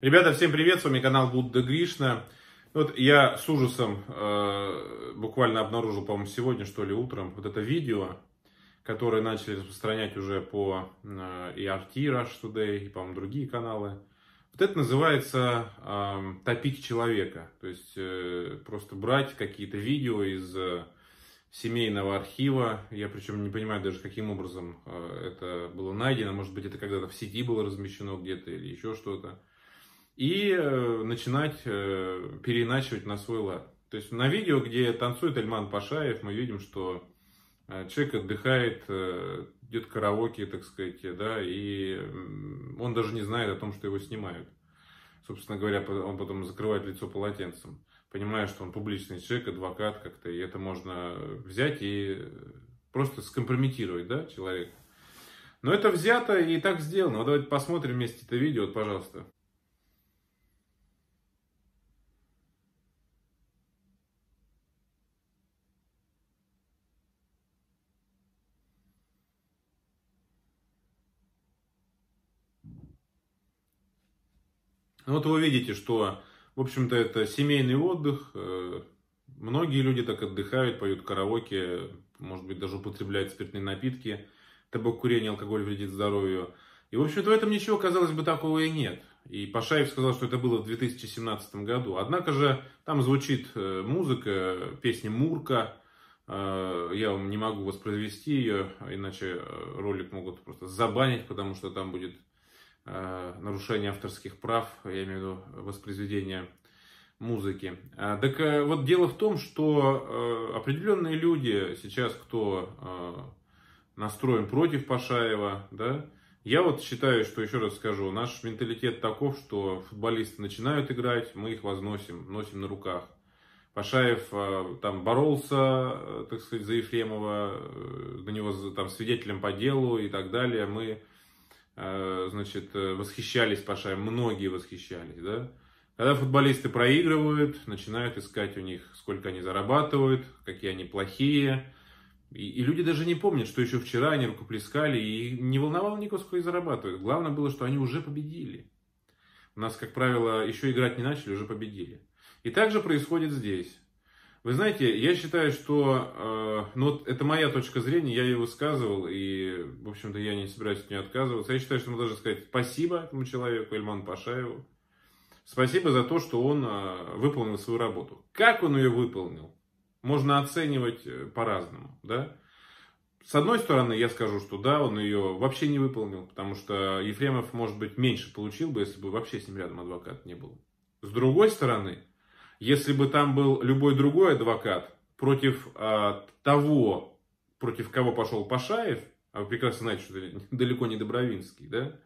Ребята, всем привет, с вами канал Будда Гришна. Вот я с ужасом э, буквально обнаружил, по-моему, сегодня, что ли, утром, вот это видео, которое начали распространять уже по э, и RT, Rush Today, и, по-моему, другие каналы. Вот это называется э, топить человека, то есть э, просто брать какие-то видео из э, семейного архива. Я причем не понимаю даже, каким образом э, это было найдено. Может быть, это когда-то в сети было размещено где-то или еще что-то и э, начинать э, переначивать на свой лад. То есть на видео, где танцует Эльман Пашаев, мы видим, что э, человек отдыхает, идет караоке, так сказать, да, и он даже не знает о том, что его снимают. Собственно говоря, он потом закрывает лицо полотенцем, понимая, что он публичный человек, адвокат как-то, и это можно взять и просто скомпрометировать, да, человека. Но это взято и так сделано. Вот давайте посмотрим вместе это видео, вот, пожалуйста. Ну вот вы видите, что, в общем-то, это семейный отдых. Э, многие люди так отдыхают, поют караоке, может быть, даже употребляют спиртные напитки. Табакокурение, алкоголь вредит здоровью. И, в общем-то, в этом ничего, казалось бы, такого и нет. И Пашаев сказал, что это было в 2017 году. Однако же там звучит э, музыка, песня «Мурка». Э, я вам не могу воспроизвести ее, иначе ролик могут просто забанить, потому что там будет Э, нарушение авторских прав, я имею в виду воспроизведение музыки. А, так э, вот дело в том, что э, определенные люди сейчас, кто настроен против Пашаева, да, я вот считаю, что, еще раз скажу, наш менталитет таков, что футболисты начинают играть, мы их возносим, носим на руках. Пашаев там боролся, так сказать, за Ефремова, на него там свидетелем по делу и так далее. Мы Э, значит, э, восхищались Пашаем, многие восхищались, да. Когда футболисты проигрывают, начинают искать у них, сколько они зарабатывают, какие они плохие. И, и люди даже не помнят, что еще вчера они рукоплескали, и не волновало никого, сколько они зарабатывают. Главное было, что они уже победили. У нас, как правило, еще играть не начали, уже победили. И так же происходит здесь. Вы знаете, я считаю, что, э, ну, это моя точка зрения, я ее высказывал, и, в общем-то, я не собираюсь от нее отказываться. Я считаю, что мы должны сказать спасибо этому человеку, Эльман Пашаеву. Спасибо за то, что он э, выполнил свою работу. Как он ее выполнил, можно оценивать э, по-разному, да. С одной стороны, я скажу, что да, он ее вообще не выполнил, потому что Ефремов, может быть, меньше получил бы, если бы вообще с ним рядом адвокат не был. С другой стороны, если бы там был любой другой адвокат против э, того, против кого пошел Пашаев, а вы прекрасно знаете, что это далеко не Добровинский, да,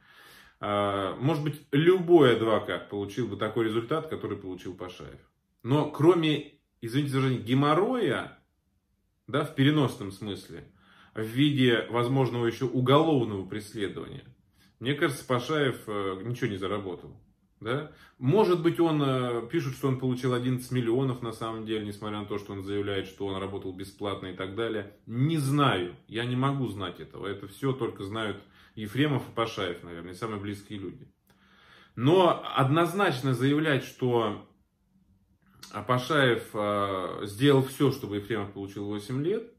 э, может быть, любой адвокат получил бы такой результат, который получил Пашаев. Но кроме, извините за выражение, геморроя, да, в переносном смысле, в виде возможного еще уголовного преследования, мне кажется, Пашаев э, ничего не заработал. Да? Может быть, он э, пишет, что он получил 11 миллионов на самом деле, несмотря на то, что он заявляет, что он работал бесплатно и так далее. Не знаю, я не могу знать этого. Это все только знают Ефремов и Пашаев, наверное, самые близкие люди. Но однозначно заявлять, что э, Пашаев э, сделал все, чтобы Ефремов получил 8 лет,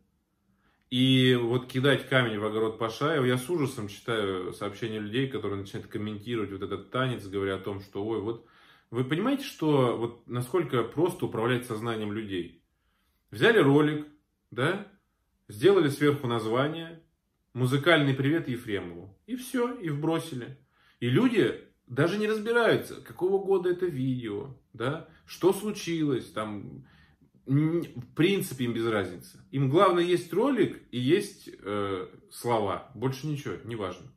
и вот кидать камень в огород Пашаева, я с ужасом читаю сообщения людей, которые начинают комментировать вот этот танец, говоря о том, что ой, вот вы понимаете, что вот насколько просто управлять сознанием людей? Взяли ролик, да, сделали сверху название, музыкальный привет Ефремову, и все, и вбросили. И люди даже не разбираются, какого года это видео, да, что случилось, там, в принципе им без разницы. Им главное есть ролик и есть э, слова. Больше ничего, не важно.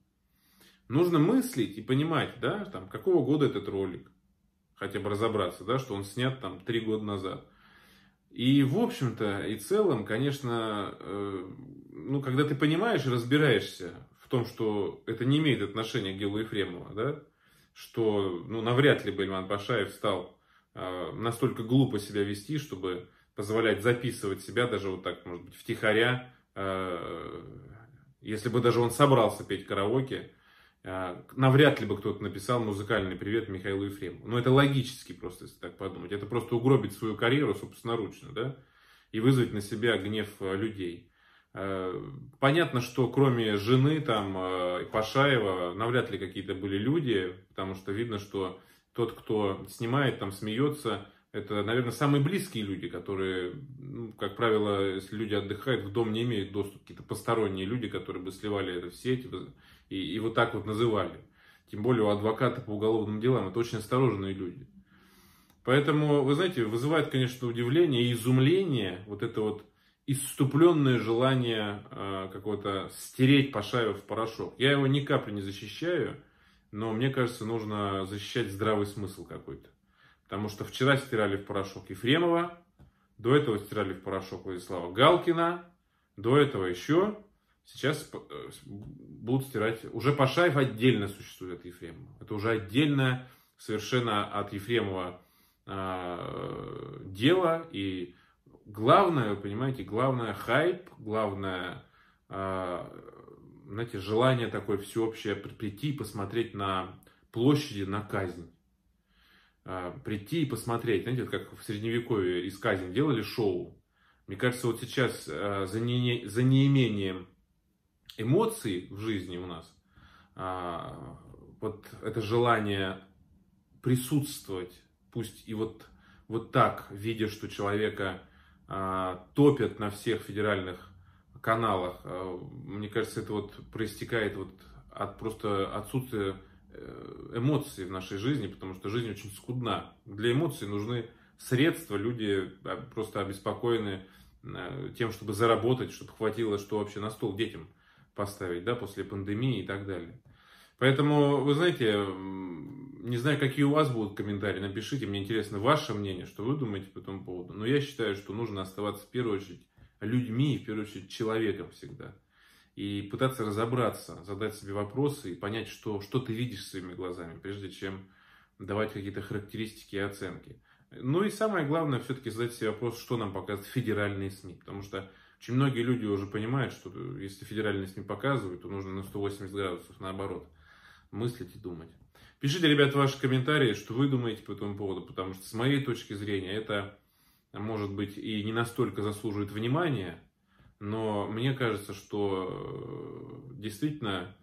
Нужно мыслить и понимать, да, там, какого года этот ролик. Хотя бы разобраться, да, что он снят там три года назад. И в общем-то и целом, конечно, э, ну, когда ты понимаешь и разбираешься в том, что это не имеет отношения к делу Ефремова, да, что, ну, навряд ли бы Ильман Башаев стал а, настолько глупо себя вести, чтобы позволять записывать себя даже вот так, может быть, втихаря, а, если бы даже он собрался петь караоке, а, навряд ли бы кто-то написал музыкальный привет Михаилу Ефремову. Но это логически просто, если так подумать. Это просто угробить свою карьеру собственноручно, да, и вызвать на себя гнев людей. Понятно, что кроме жены там и Пашаева навряд ли какие-то были люди, потому что видно, что тот, кто снимает, там смеется, это, наверное, самые близкие люди, которые, ну, как правило, если люди отдыхают, в дом не имеют доступ какие-то посторонние люди, которые бы сливали это в сеть и, и вот так вот называли. Тем более у адвоката по уголовным делам это очень осторожные люди. Поэтому, вы знаете, вызывает, конечно, удивление и изумление вот это вот исступленное желание э, какого-то стереть Пашаева в порошок. Я его ни капли не защищаю но мне кажется, нужно защищать здравый смысл какой-то. Потому что вчера стирали в порошок Ефремова, до этого стирали в порошок Владислава Галкина, до этого еще. Сейчас э, будут стирать... Уже Пашаев отдельно существует от Ефремова. Это уже отдельное совершенно от Ефремова э, дело. И главное, вы понимаете, главное хайп, главное э, знаете, желание такое всеобщее прийти и посмотреть на площади, на казнь. А, прийти и посмотреть, знаете, как в средневековье из казни делали шоу. Мне кажется, вот сейчас а, за, не, за неимением эмоций в жизни у нас, а, вот это желание присутствовать, пусть и вот, вот так, видя, что человека топят на всех федеральных каналах. А, мне кажется, это вот проистекает вот от просто отсутствия э, эмоций в нашей жизни, потому что жизнь очень скудна. Для эмоций нужны средства, люди а, просто обеспокоены а, тем, чтобы заработать, чтобы хватило, что вообще на стол детям поставить, да, после пандемии и так далее. Поэтому, вы знаете, не знаю, какие у вас будут комментарии, напишите, мне интересно ваше мнение, что вы думаете по этому поводу. Но я считаю, что нужно оставаться в первую очередь людьми в первую очередь, человеком всегда. И пытаться разобраться, задать себе вопросы и понять, что, что ты видишь своими глазами, прежде чем давать какие-то характеристики и оценки. Ну и самое главное, все-таки задать себе вопрос, что нам показывают федеральные СМИ. Потому что очень многие люди уже понимают, что если федеральные СМИ показывают, то нужно на 180 градусов наоборот мыслить и думать. Пишите, ребят, ваши комментарии, что вы думаете по этому поводу, потому что с моей точки зрения это может быть, и не настолько заслуживает внимания, но мне кажется, что э, действительно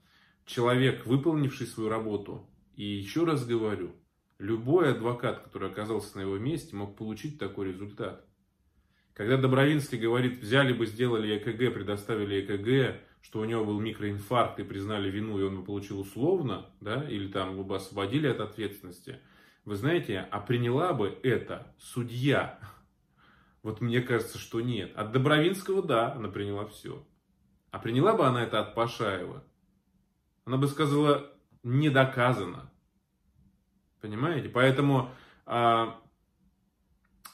человек, выполнивший свою работу, и еще раз говорю, любой адвокат, который оказался на его месте, мог получить такой результат. Когда Добровинский говорит, взяли бы, сделали ЭКГ, предоставили ЭКГ, что у него был микроинфаркт и признали вину, и он бы получил условно, да, или там бы освободили от ответственности, вы знаете, а приняла бы это судья, вот мне кажется, что нет. От Добровинского, да, она приняла все. А приняла бы она это от Пашаева? Она бы сказала, не доказано. Понимаете? Поэтому а,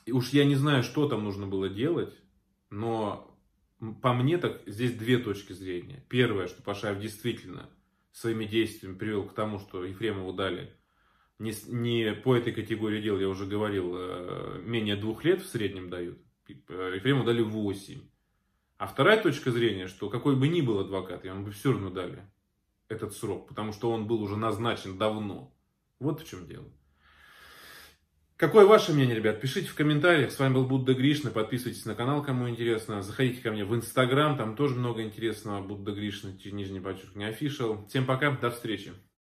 уж я не знаю, что там нужно было делать, но по мне так здесь две точки зрения. Первое, что Пашаев действительно своими действиями привел к тому, что Ефремову дали не, не по этой категории дел, я уже говорил, э, менее двух лет в среднем дают. Э, Ефрему дали 8. А вторая точка зрения, что какой бы ни был адвокат, ему бы все равно дали этот срок, потому что он был уже назначен давно. Вот в чем дело. Какое ваше мнение, ребят? Пишите в комментариях. С вами был Будда Гришна. Подписывайтесь на канал, кому интересно. Заходите ко мне в Инстаграм, там тоже много интересного. Будда Гришна, нижний подчеркивание, офишал Всем пока, до встречи.